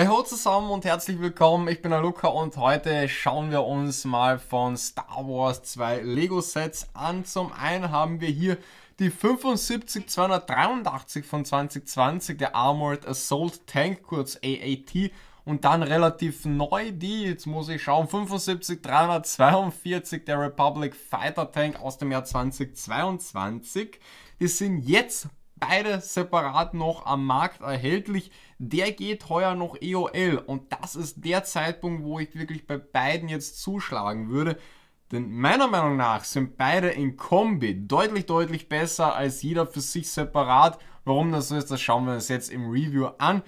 Hey ho zusammen und herzlich willkommen, ich bin der Luca und heute schauen wir uns mal von Star Wars 2 Lego Sets an. Zum einen haben wir hier die 75283 von 2020, der Armored Assault Tank, kurz AAT und dann relativ neu die, jetzt muss ich schauen, 75342, der Republic Fighter Tank aus dem Jahr 2022. Die sind jetzt beide separat noch am Markt erhältlich. Der geht heuer noch EOL und das ist der Zeitpunkt, wo ich wirklich bei beiden jetzt zuschlagen würde. Denn meiner Meinung nach sind beide in Kombi deutlich, deutlich besser als jeder für sich separat. Warum das so ist, das schauen wir uns jetzt im Review an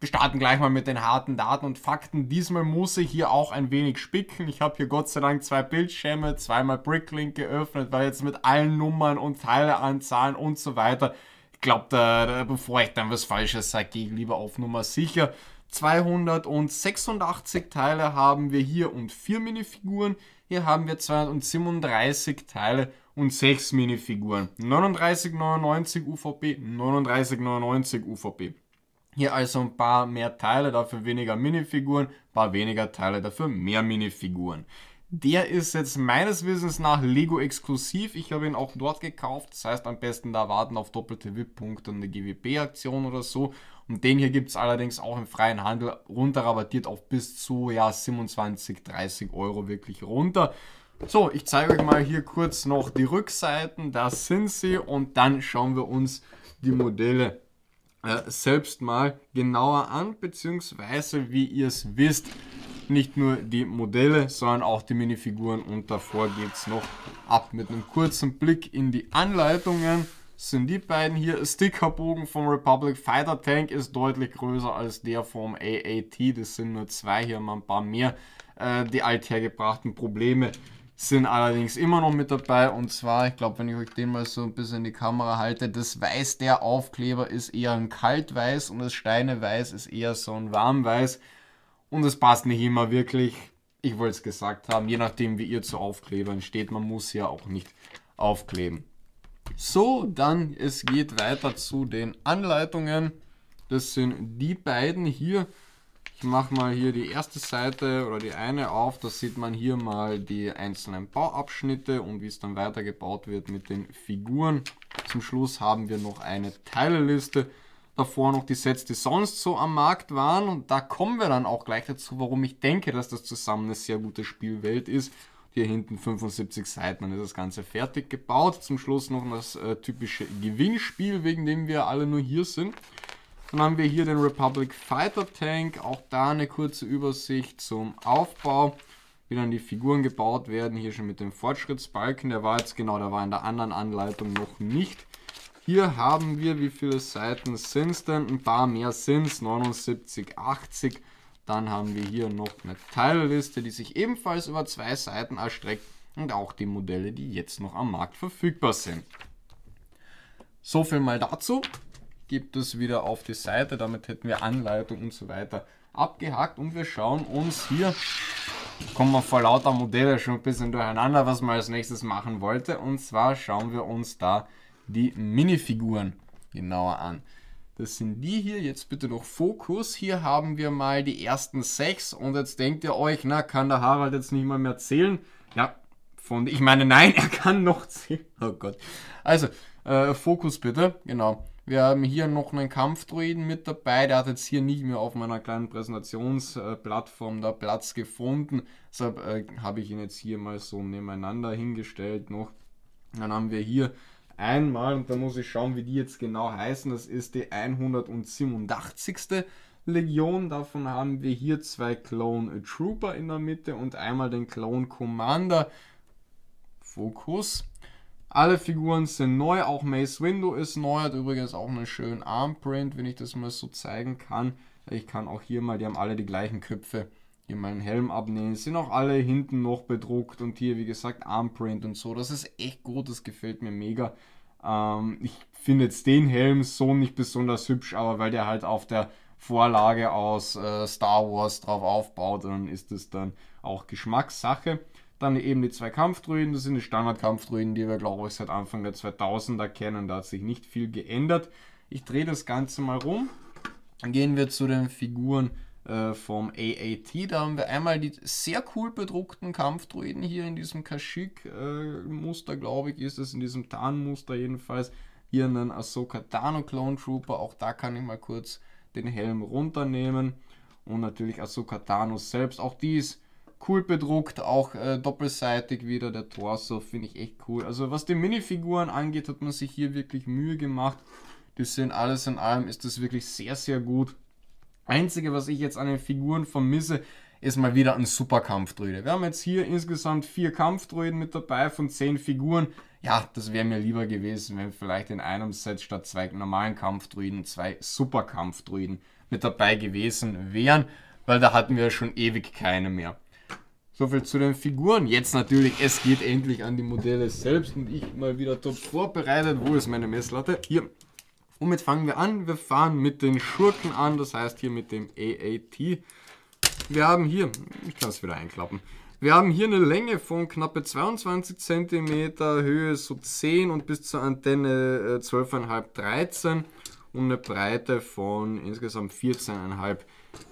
wir starten gleich mal mit den harten Daten und Fakten. Diesmal muss ich hier auch ein wenig spicken. Ich habe hier Gott sei Dank zwei Bildschirme, zweimal Bricklink geöffnet, weil jetzt mit allen Nummern und Teileanzahlen und so weiter. Ich glaube, bevor ich dann was Falsches sage, gehe ich lieber auf Nummer sicher. 286 Teile haben wir hier und 4 Minifiguren. Hier haben wir 237 Teile und 6 Minifiguren. 39,99 UVP, 39,99 UVP. Hier also ein paar mehr Teile, dafür weniger Minifiguren, ein paar weniger Teile, dafür mehr Minifiguren. Der ist jetzt meines Wissens nach Lego exklusiv. Ich habe ihn auch dort gekauft. Das heißt, am besten da warten auf doppelte wip punkte und eine GWP-Aktion oder so. Und den hier gibt es allerdings auch im freien Handel runterrabattiert auf bis zu ja, 27, 30 Euro wirklich runter. So, ich zeige euch mal hier kurz noch die Rückseiten. Da sind sie und dann schauen wir uns die Modelle an äh, selbst mal genauer an, beziehungsweise wie ihr es wisst, nicht nur die Modelle, sondern auch die Minifiguren und davor geht es noch ab mit einem kurzen Blick in die Anleitungen sind die beiden hier. Stickerbogen vom Republic Fighter Tank ist deutlich größer als der vom AAT. Das sind nur zwei, hier haben wir ein paar mehr. Äh, die althergebrachten Probleme sind allerdings immer noch mit dabei. Und zwar, ich glaube, wenn ich euch den mal so ein bisschen in die Kamera halte, das Weiß der Aufkleber ist eher ein Kaltweiß und das Steineweiß ist eher so ein Warmweiß. Und es passt nicht immer wirklich. Ich wollte es gesagt haben, je nachdem, wie ihr zu Aufklebern steht. Man muss ja auch nicht aufkleben. So, dann es geht weiter zu den Anleitungen. Das sind die beiden hier. Ich mache mal hier die erste Seite oder die eine auf. Da sieht man hier mal die einzelnen Bauabschnitte und wie es dann weitergebaut wird mit den Figuren. Zum Schluss haben wir noch eine Teileliste. Davor noch die Sets, die sonst so am Markt waren. Und da kommen wir dann auch gleich dazu, warum ich denke, dass das zusammen eine sehr gute Spielwelt ist. Hier hinten 75 Seiten, dann ist das Ganze fertig gebaut. Zum Schluss noch das äh, typische Gewinnspiel, wegen dem wir alle nur hier sind. Dann haben wir hier den Republic Fighter Tank. Auch da eine kurze Übersicht zum Aufbau. Wie dann die Figuren gebaut werden. Hier schon mit dem Fortschrittsbalken. Der war jetzt genau, der war in der anderen Anleitung noch nicht. Hier haben wir, wie viele Seiten sind es denn? Ein paar mehr sind es. 79, 80. Dann haben wir hier noch eine Teilliste, die sich ebenfalls über zwei Seiten erstreckt. Und auch die Modelle, die jetzt noch am Markt verfügbar sind. So viel mal dazu gibt es wieder auf die Seite. Damit hätten wir Anleitung und so weiter abgehakt. Und wir schauen uns hier, kommen wir vor lauter Modelle schon ein bisschen durcheinander, was man als nächstes machen wollte. Und zwar schauen wir uns da die Minifiguren genauer an. Das sind die hier, jetzt bitte noch Fokus. Hier haben wir mal die ersten sechs und jetzt denkt ihr euch, na, kann der Harald jetzt nicht mal mehr zählen? Ja, von, ich meine, nein, er kann noch zählen. Oh Gott. Also, äh, Fokus bitte, genau. Wir haben hier noch einen Kampfdruiden mit dabei. Der hat jetzt hier nicht mehr auf meiner kleinen Präsentationsplattform da Platz gefunden. Deshalb äh, habe ich ihn jetzt hier mal so nebeneinander hingestellt noch. Dann haben wir hier einmal, und da muss ich schauen, wie die jetzt genau heißen. Das ist die 187. Legion. Davon haben wir hier zwei Clone Trooper in der Mitte und einmal den Clone Commander. Fokus. Alle Figuren sind neu, auch Mace Window ist neu, hat übrigens auch einen schönen Armprint, wenn ich das mal so zeigen kann. Ich kann auch hier mal, die haben alle die gleichen Köpfe, hier meinen Helm abnehmen. Sind auch alle hinten noch bedruckt und hier, wie gesagt, Armprint und so. Das ist echt gut, das gefällt mir mega. Ähm, ich finde jetzt den Helm so nicht besonders hübsch, aber weil der halt auf der Vorlage aus äh, Star Wars drauf aufbaut, dann ist das dann auch Geschmackssache. Dann eben die zwei Kampfdruiden, das sind die Standardkampfdruiden, die wir glaube ich seit Anfang der 2000er kennen, da hat sich nicht viel geändert. Ich drehe das Ganze mal rum, dann gehen wir zu den Figuren äh, vom AAT. Da haben wir einmal die sehr cool bedruckten Kampfdruiden hier in diesem Kashyyyk-Muster, äh, glaube ich, ist es, in diesem Tarnmuster jedenfalls. Hier einen Ahsoka Tano Clone Trooper, auch da kann ich mal kurz den Helm runternehmen. Und natürlich Ahsoka Tano selbst, auch dies ist cool bedruckt, auch äh, doppelseitig wieder der Torso, finde ich echt cool. Also was die Minifiguren angeht, hat man sich hier wirklich Mühe gemacht. Die sind alles in allem, ist das wirklich sehr, sehr gut. Einzige, was ich jetzt an den Figuren vermisse, ist mal wieder ein super Kampfdröde. Wir haben jetzt hier insgesamt vier Kampfdröden mit dabei von zehn Figuren. Ja, das wäre mir lieber gewesen, wenn vielleicht in einem Set statt zwei normalen Kampfdröden zwei super mit dabei gewesen wären, weil da hatten wir schon ewig keine mehr. So viel zu den Figuren. Jetzt natürlich, es geht endlich an die Modelle selbst und ich mal wieder top vorbereitet. Wo ist meine Messlatte? Hier. Und jetzt fangen wir an. Wir fahren mit den Schurken an, das heißt hier mit dem AAT. Wir haben hier, ich kann es wieder einklappen, wir haben hier eine Länge von knappe 22 cm, Höhe so 10 und bis zur Antenne 12,5, äh, 13 und eine Breite von insgesamt 14,5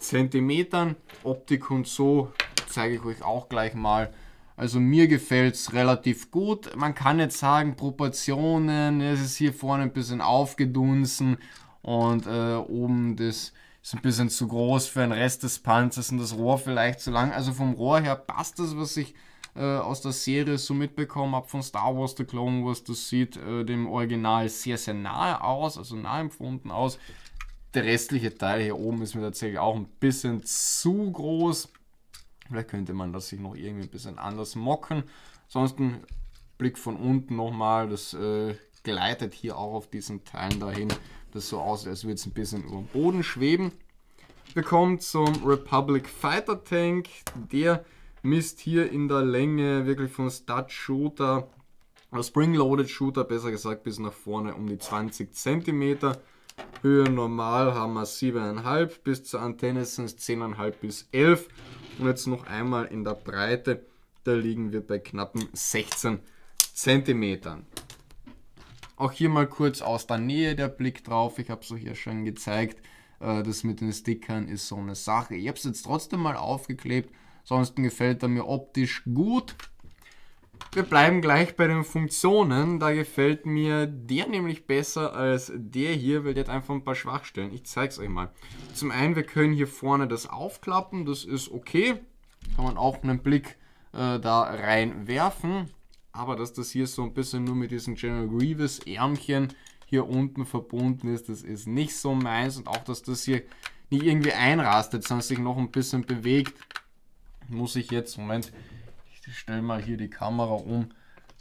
cm. Optik und so zeige ich euch auch gleich mal. Also mir gefällt es relativ gut. Man kann jetzt sagen, Proportionen, es ist hier vorne ein bisschen aufgedunsen und äh, oben das ist ein bisschen zu groß für den Rest des Panzers und das Rohr vielleicht zu lang. Also vom Rohr her passt das, was ich äh, aus der Serie so mitbekommen habe von Star Wars The Clone Wars. Das sieht äh, dem Original sehr, sehr nahe aus, also nah empfunden aus. Der restliche Teil hier oben ist mir tatsächlich auch ein bisschen zu groß. Vielleicht könnte man das sich noch irgendwie ein bisschen anders mocken. Ansonsten Blick von unten nochmal, das äh, gleitet hier auch auf diesen Teilen dahin. Das so aussieht, als würde es ein bisschen über den Boden schweben. Wir kommen zum Republic Fighter Tank. Der misst hier in der Länge wirklich von Stud Shooter Spring-Loaded Shooter, besser gesagt, bis nach vorne um die 20 cm. Höhe normal haben wir 7,5 bis zur Antenne sind es 10,5 bis 11 cm. Und jetzt noch einmal in der Breite, da liegen wir bei knappen 16 cm. Auch hier mal kurz aus der Nähe der Blick drauf. Ich habe es euch ja schon gezeigt. Äh, das mit den Stickern ist so eine Sache. Ich habe es jetzt trotzdem mal aufgeklebt. Ansonsten gefällt er mir optisch gut. Wir bleiben gleich bei den Funktionen. Da gefällt mir der nämlich besser als der hier, weil der hat einfach ein paar Schwachstellen. Ich zeige es euch mal. Zum einen, wir können hier vorne das aufklappen. Das ist okay. Kann man auch einen Blick äh, da reinwerfen. Aber dass das hier so ein bisschen nur mit diesen General Grievous Ärmchen hier unten verbunden ist, das ist nicht so meins. Und auch, dass das hier nicht irgendwie einrastet, sondern sich noch ein bisschen bewegt, muss ich jetzt, Moment, ich stelle mal hier die Kamera um.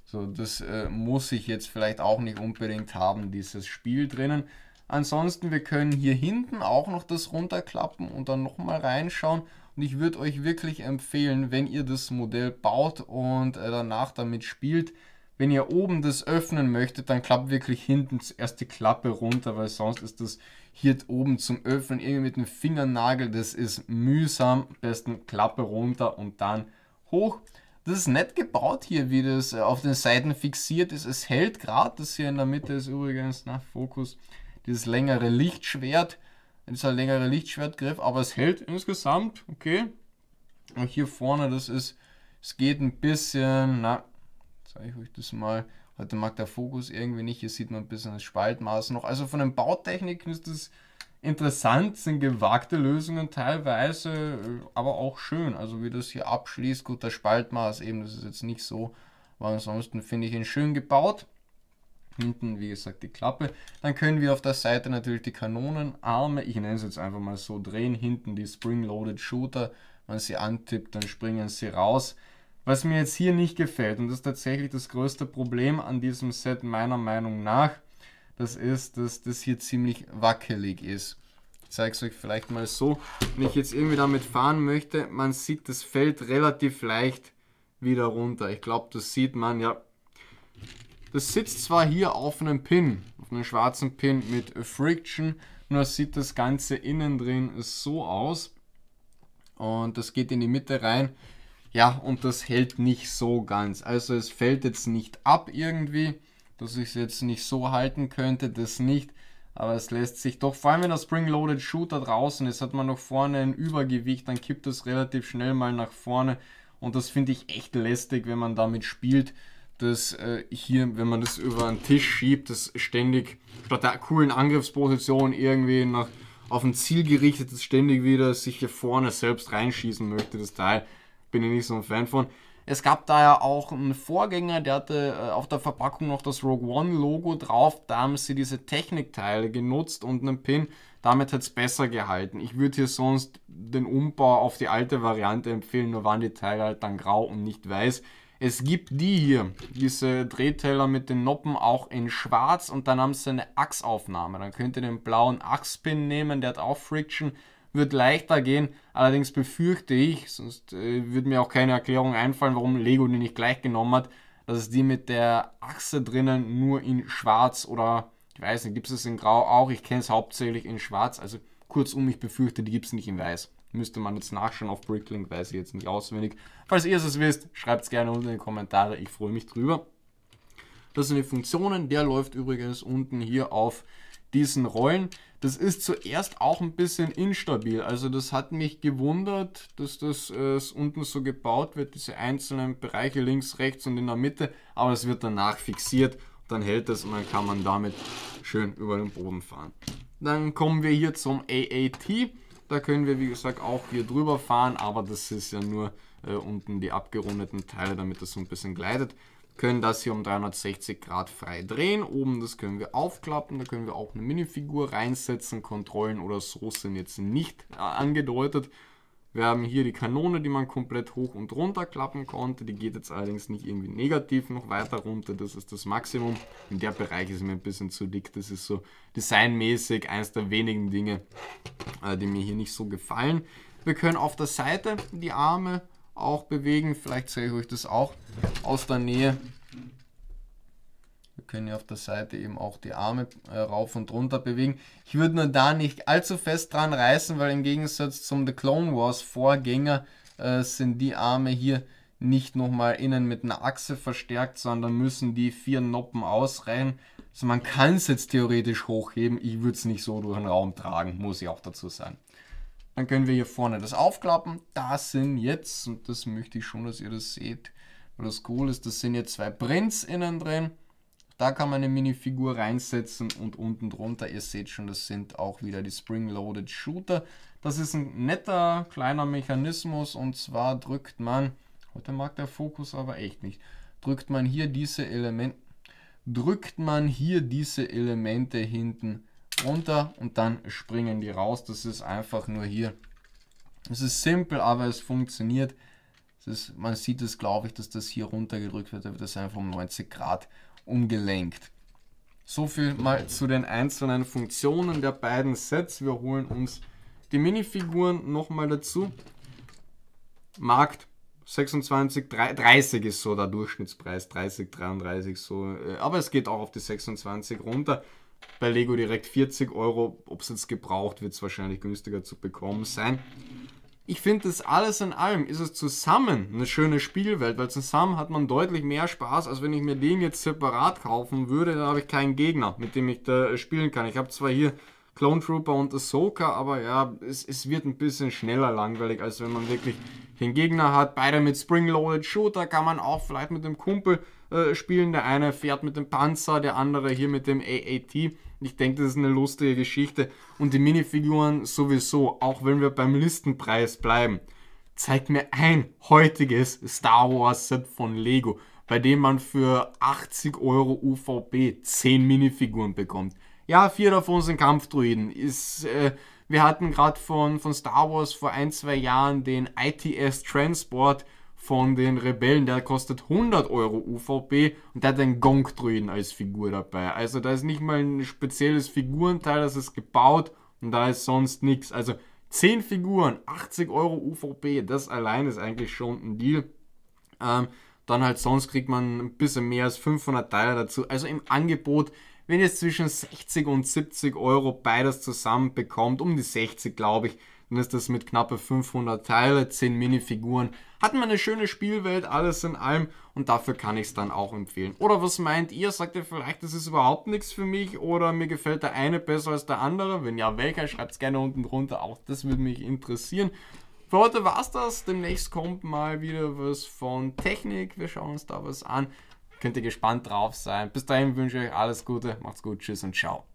So, das äh, muss ich jetzt vielleicht auch nicht unbedingt haben, dieses Spiel drinnen. Ansonsten, wir können hier hinten auch noch das runterklappen und dann nochmal reinschauen. Und ich würde euch wirklich empfehlen, wenn ihr das Modell baut und äh, danach damit spielt, wenn ihr oben das öffnen möchtet, dann klappt wirklich hinten zuerst die Klappe runter, weil sonst ist das hier oben zum Öffnen irgendwie mit dem Fingernagel, das ist mühsam. Am besten Klappe runter und dann hoch. Das ist nett gebaut hier, wie das äh, auf den Seiten fixiert ist. Es hält gerade, das hier in der Mitte ist übrigens nach Fokus dieses längere Lichtschwert, dieser längere Lichtschwertgriff, aber es hält insgesamt, okay. Und hier vorne, das ist, es geht ein bisschen, na, zeige ich euch das mal. Heute mag der Fokus irgendwie nicht, hier sieht man ein bisschen das Spaltmaß noch. Also von den Bautechniken ist das interessant, sind gewagte Lösungen teilweise, äh, aber auch schön. Also wie das hier abschließt, gut, das Spaltmaß eben, das ist jetzt nicht so, aber ansonsten finde ich ihn schön gebaut. Hinten, wie gesagt, die Klappe. Dann können wir auf der Seite natürlich die Kanonenarme, ich nenne es jetzt einfach mal so, drehen. Hinten die Spring-Loaded Shooter. Wenn man sie antippt, dann springen sie raus. Was mir jetzt hier nicht gefällt, und das ist tatsächlich das größte Problem an diesem Set meiner Meinung nach, das ist, dass das hier ziemlich wackelig ist. Ich zeige es euch vielleicht mal so. Wenn ich jetzt irgendwie damit fahren möchte, man sieht, das fällt relativ leicht wieder runter. Ich glaube, das sieht man, ja. Das sitzt zwar hier auf einem Pin, auf einem schwarzen Pin mit Friction, nur sieht das Ganze innen drin so aus. Und das geht in die Mitte rein. Ja, und das hält nicht so ganz. Also es fällt jetzt nicht ab irgendwie dass ich es jetzt nicht so halten könnte, das nicht. Aber es lässt sich doch, vor allem wenn der Spring-Loaded Shooter draußen ist, hat man noch vorne ein Übergewicht, dann kippt es relativ schnell mal nach vorne. Und das finde ich echt lästig, wenn man damit spielt, dass äh, hier, wenn man das über einen Tisch schiebt, das ständig statt der coolen Angriffsposition irgendwie nach, auf ein Ziel gerichtet ist, ständig wieder sich hier vorne selbst reinschießen möchte. Das Teil bin ich nicht so ein Fan von. Es gab da ja auch einen Vorgänger, der hatte äh, auf der Verpackung noch das Rogue One Logo drauf. Da haben sie diese Technikteile genutzt und einen Pin. Damit hat es besser gehalten. Ich würde hier sonst den Umbau auf die alte Variante empfehlen, nur waren die Teile halt dann grau und nicht weiß. Es gibt die hier, diese Drehteller mit den Noppen auch in schwarz und dann haben sie eine Achsaufnahme. Dann könnt ihr den blauen Achspin nehmen, der hat auch Friction wird leichter gehen. Allerdings befürchte ich, sonst äh, würde mir auch keine Erklärung einfallen, warum Lego die nicht gleich genommen hat, dass es die mit der Achse drinnen nur in schwarz oder ich weiß nicht, gibt es es in grau auch? Ich kenne es hauptsächlich in schwarz. Also kurzum, ich befürchte, die gibt es nicht in weiß. Müsste man jetzt nachschauen auf Bricklink, weiß ich jetzt nicht auswendig. Falls ihr es wisst, schreibt es gerne unten in die Kommentare, ich freue mich drüber. Das sind die Funktionen, der läuft übrigens unten hier auf diesen Rollen. Das ist zuerst auch ein bisschen instabil. Also das hat mich gewundert, dass das äh, unten so gebaut wird, diese einzelnen Bereiche links, rechts und in der Mitte. Aber es wird danach fixiert, dann hält es und dann kann man damit schön über den Boden fahren. Dann kommen wir hier zum AAT. Da können wir, wie gesagt, auch hier drüber fahren, aber das ist ja nur äh, unten die abgerundeten Teile, damit das so ein bisschen gleitet können das hier um 360 Grad frei drehen. Oben das können wir aufklappen, da können wir auch eine Minifigur reinsetzen. Kontrollen oder so sind jetzt nicht äh, angedeutet. Wir haben hier die Kanone, die man komplett hoch und runter klappen konnte. Die geht jetzt allerdings nicht irgendwie negativ noch weiter runter. Das ist das Maximum. In der Bereich ist mir ein bisschen zu dick. Das ist so designmäßig eines der wenigen Dinge, äh, die mir hier nicht so gefallen. Wir können auf der Seite die Arme auch bewegen. Vielleicht zeige ich euch das auch aus der Nähe. Wir können hier auf der Seite eben auch die Arme äh, rauf und runter bewegen. Ich würde nur da nicht allzu fest dran reißen, weil im Gegensatz zum The Clone Wars Vorgänger äh, sind die Arme hier nicht nochmal innen mit einer Achse verstärkt, sondern müssen die vier Noppen ausreihen. Also man kann es jetzt theoretisch hochheben, ich würde es nicht so durch den Raum tragen, muss ich auch dazu sagen. Dann können wir hier vorne das aufklappen. Das sind jetzt, und das möchte ich schon, dass ihr das seht, weil das cool ist, das sind jetzt zwei Prints innen drin. Da kann man eine Minifigur reinsetzen und unten drunter, ihr seht schon, das sind auch wieder die Spring-Loaded Shooter. Das ist ein netter kleiner Mechanismus und zwar drückt man, heute mag der Fokus aber echt nicht, drückt man hier diese Elemente, drückt man hier diese Elemente hinten runter und dann springen die raus. Das ist einfach nur hier. Es ist simpel, aber es funktioniert. Es ist, man sieht es, glaube ich, dass das hier runtergedrückt wird. Da wird das einfach um 90 Grad umgelenkt. So viel mal zu den einzelnen Funktionen der beiden Sets. Wir holen uns die Minifiguren nochmal dazu. Markt 26, 30 ist so der Durchschnittspreis, 30, 33 so. Äh, aber es geht auch auf die 26 runter bei Lego direkt 40 Euro. Ob es jetzt gebraucht wird, es wahrscheinlich günstiger zu bekommen sein. Ich finde, das alles in allem ist es zusammen eine schöne Spielwelt, weil zusammen hat man deutlich mehr Spaß, als wenn ich mir den jetzt separat kaufen würde. Da habe ich keinen Gegner, mit dem ich da äh, spielen kann. Ich habe zwar hier Clone Trooper und Ahsoka, aber ja, es, es wird ein bisschen schneller langweilig, als wenn man wirklich den Gegner hat. Beide mit Spring-Loaded Shooter kann man auch vielleicht mit dem Kumpel äh, spielen. Der eine fährt mit dem Panzer, der andere hier mit dem AAT. Ich denke, das ist eine lustige Geschichte. Und die Minifiguren sowieso, auch wenn wir beim Listenpreis bleiben. Zeigt mir ein heutiges Star Wars Set von Lego, bei dem man für 80 Euro UVP 10 Minifiguren bekommt. Ja, vier davon sind Kampfdruiden. Ist, äh, wir hatten gerade von, von Star Wars vor ein, zwei Jahren den ITS Transport von den Rebellen. Der kostet 100 Euro UVP und der hat einen Gong-Druiden als Figur dabei. Also da ist nicht mal ein spezielles Figurenteil, das ist gebaut und da ist sonst nichts. Also 10 Figuren, 80 Euro UVP, das allein ist eigentlich schon ein Deal. Ähm, dann halt sonst kriegt man ein bisschen mehr als 500 Teile dazu. Also im Angebot wenn ihr es zwischen 60 und 70 Euro beides zusammen bekommt, um die 60 glaube ich, dann ist das mit knappe 500 Teile, 10 Minifiguren. Hat man eine schöne Spielwelt, alles in allem und dafür kann ich es dann auch empfehlen. Oder was meint ihr? Sagt ihr vielleicht, das ist überhaupt nichts für mich oder mir gefällt der eine besser als der andere? Wenn ja, welcher? Schreibt es gerne unten drunter, auch das würde mich interessieren. Für heute war es das. Demnächst kommt mal wieder was von Technik. Wir schauen uns da was an. Könnt ihr gespannt drauf sein. Bis dahin wünsche ich euch alles Gute, macht's gut, tschüss und ciao.